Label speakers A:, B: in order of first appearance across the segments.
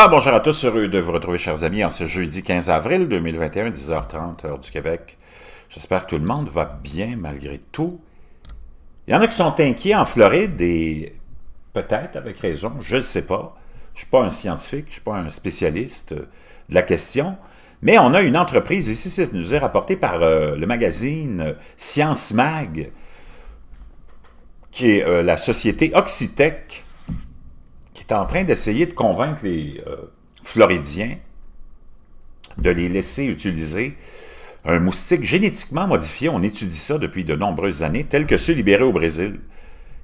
A: Ah, bonjour à tous, heureux de vous retrouver chers amis en ce jeudi 15 avril 2021, 10h30, heure du Québec. J'espère que tout le monde va bien malgré tout. Il y en a qui sont inquiets en Floride et peut-être avec raison, je ne sais pas. Je ne suis pas un scientifique, je ne suis pas un spécialiste de la question, mais on a une entreprise ici, c'est nous est rapporté par euh, le magazine Science Mag, qui est euh, la société Oxitec, qui est en train d'essayer de convaincre les euh, Floridiens de les laisser utiliser un moustique génétiquement modifié, on étudie ça depuis de nombreuses années, tel que ceux libérés au Brésil,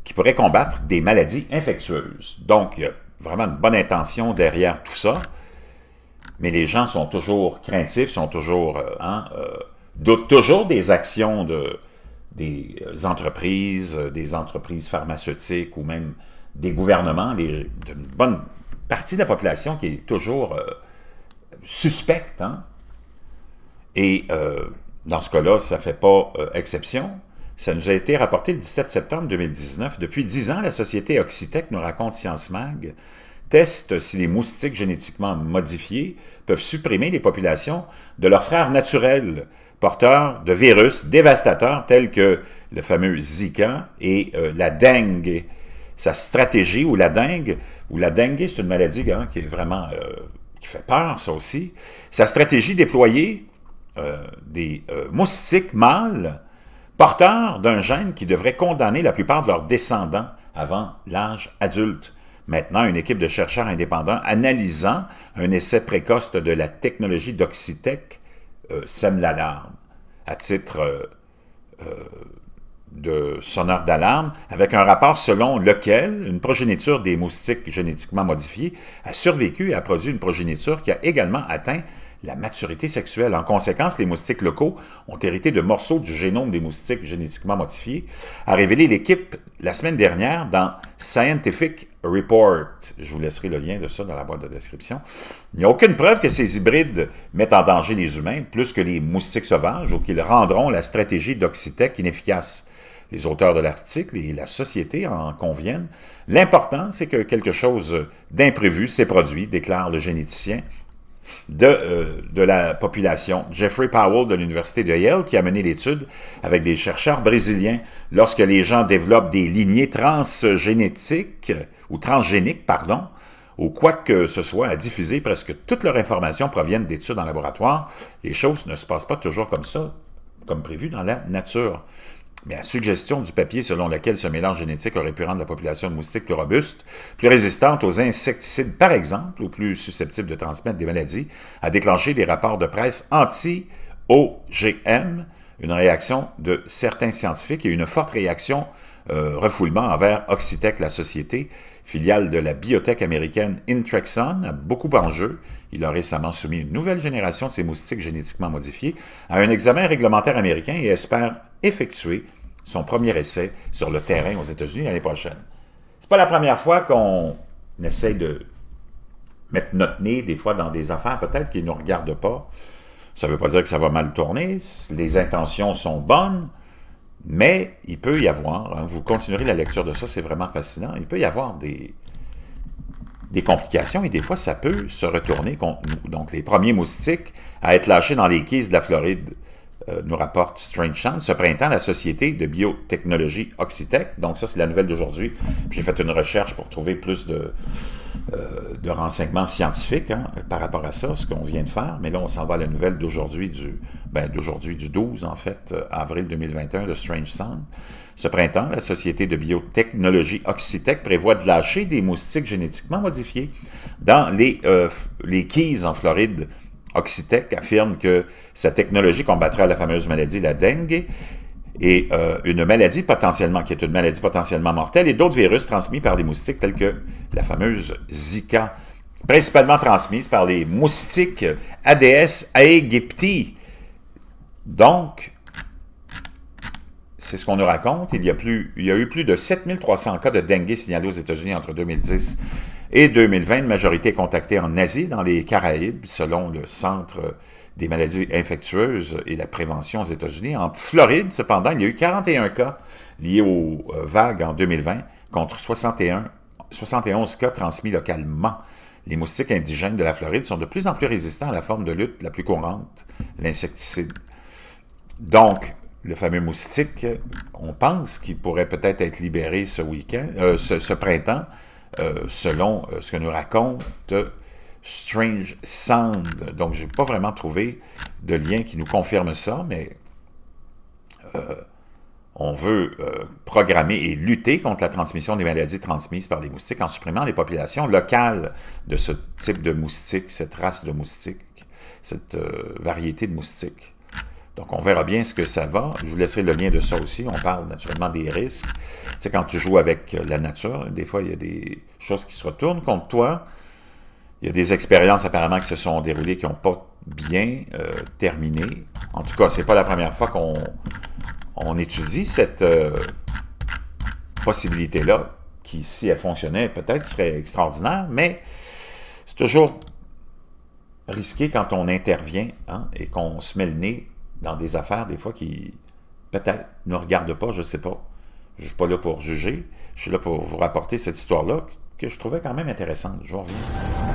A: qui pourraient combattre des maladies infectieuses. Donc, il y a vraiment une bonne intention derrière tout ça, mais les gens sont toujours craintifs, sont toujours, euh, hein, euh, doutent toujours des actions de, des entreprises, des entreprises pharmaceutiques ou même des gouvernements, d'une bonne partie de la population qui est toujours euh, suspecte. Hein. Et euh, dans ce cas-là, ça ne fait pas euh, exception. Ça nous a été rapporté le 17 septembre 2019. Depuis dix ans, la société Oxitec nous raconte Science Mag teste si les moustiques génétiquement modifiés peuvent supprimer les populations de leurs frères naturels, porteurs de virus dévastateurs tels que le fameux Zika et la dengue sa stratégie ou la dengue, ou la dengue, c'est une maladie hein, qui est vraiment... Euh, qui fait peur, ça aussi. Sa stratégie déployée euh, des euh, moustiques mâles porteurs d'un gène qui devrait condamner la plupart de leurs descendants avant l'âge adulte. Maintenant, une équipe de chercheurs indépendants analysant un essai précoce de la technologie d'Oxitec sème l'alarme. À titre de sonneurs d'alarme avec un rapport selon lequel une progéniture des moustiques génétiquement modifiés a survécu et a produit une progéniture qui a également atteint la maturité sexuelle. En conséquence, les moustiques locaux ont hérité de morceaux du génome des moustiques génétiquement modifiés, a révélé l'équipe la semaine dernière dans Scientific Report. Je vous laisserai le lien de ça dans la boîte de description. Il n'y a aucune preuve que ces hybrides mettent en danger les humains plus que les moustiques sauvages ou qu'ils rendront la stratégie d'Oxitec inefficace. Les auteurs de l'article et la société en conviennent. L'important, c'est que quelque chose d'imprévu s'est produit, déclare le généticien euh, de, la population. Jeffrey Powell de l'Université de Yale qui a mené l'étude avec des chercheurs brésiliens. Lorsque les gens développent des lignées transgénétiques ou transgéniques, pardon, ou quoi que ce soit à diffuser, presque toute leur information proviennent d'études en laboratoire. Les choses ne se passent pas toujours comme ça, comme prévu dans la nature. Mais la suggestion du papier selon laquelle ce mélange génétique aurait pu rendre la population de moustiques plus robuste, plus résistante aux insecticides par exemple, ou plus susceptible de transmettre des maladies, a déclenché des rapports de presse anti-OGM, une réaction de certains scientifiques et une forte réaction euh, refoulement envers Oxitec, la société, Filiale de la biotech américaine Intrexon a beaucoup en jeu. Il a récemment soumis une nouvelle génération de ses moustiques génétiquement modifiés à un examen réglementaire américain et espère effectuer son premier essai sur le terrain aux États-Unis l'année prochaine. C'est pas la première fois qu'on essaie de mettre notre nez des fois dans des affaires peut-être qui ne nous regardent pas. Ça ne veut pas dire que ça va mal tourner. Les intentions sont bonnes. Mais il peut y avoir, hein, vous continuerez la lecture de ça, c'est vraiment fascinant, il peut y avoir des, des complications et des fois ça peut se retourner contre nous. Donc les premiers moustiques à être lâchés dans les quilles de la Floride euh, nous rapporte Strange Chance. Ce printemps, la société de biotechnologie Oxitec, donc ça c'est la nouvelle d'aujourd'hui, j'ai fait une recherche pour trouver plus de, euh, de renseignements scientifiques hein, par rapport à ça, ce qu'on vient de faire. Mais là, on s'en va à la nouvelle d'aujourd'hui, du, ben, d'aujourd'hui, du 12, en fait, euh, avril 2021, de Strange Sound. Ce printemps, la Société de biotechnologie Oxitec prévoit de lâcher des moustiques génétiquement modifiés dans les, euh, les Keys en Floride. Oxitec affirme que sa technologie combattra la fameuse maladie, la dengue, et euh, une maladie potentiellement, qui est une maladie potentiellement mortelle, et d'autres virus transmis par des moustiques, tels que la fameuse Zika, principalement transmise par les moustiques ADS aegypti. Donc, c'est ce qu'on nous raconte. Il y, a plus, il y a eu plus de 7300 cas de dengue signalés aux États-Unis entre 2010 et 2020, une majorité est contactée en Asie, dans les Caraïbes, selon le Centre des maladies infectieuses et la prévention aux États-Unis. En Floride, cependant, il y a eu 41 cas liés aux euh, vagues en 2020 contre 61, 71 cas transmis localement. Les moustiques indigènes de la Floride sont de plus en plus résistants à la forme de lutte la plus courante, l'insecticide. Donc, le fameux moustique, on pense qu'il pourrait peut-être être libéré ce week euh, ce, printemps, euh, selon euh, ce que nous raconte Strange Sound. Donc, je n'ai pas vraiment trouvé de lien qui nous confirme ça, mais euh, on veut programmer et lutter contre la transmission des maladies transmises par les moustiques en supprimant les populations locales de ce type de moustique, cette race de moustiques, cette variété de moustiques. Donc, on verra bien ce que ça va. Je vous laisserai le lien de ça aussi. On parle naturellement des risques. Tu sais, quand tu joues avec euh, la nature, des fois, il y a des choses qui se retournent contre toi. Il y a des expériences apparemment qui se sont déroulées qui n'ont pas bien euh, terminé. En tout cas, c'est pas la première fois qu'on étudie cette euh, possibilité-là, qui, si elle fonctionnait, peut-être serait extraordinaire, mais c'est toujours risqué quand on intervient hein, et qu'on se met le nez dans des affaires, des fois, qui peut-être ne regardent pas, je ne sais pas. Je ne suis pas là pour juger, je suis là pour vous rapporter cette histoire-là que je trouvais quand même intéressante. Je reviens.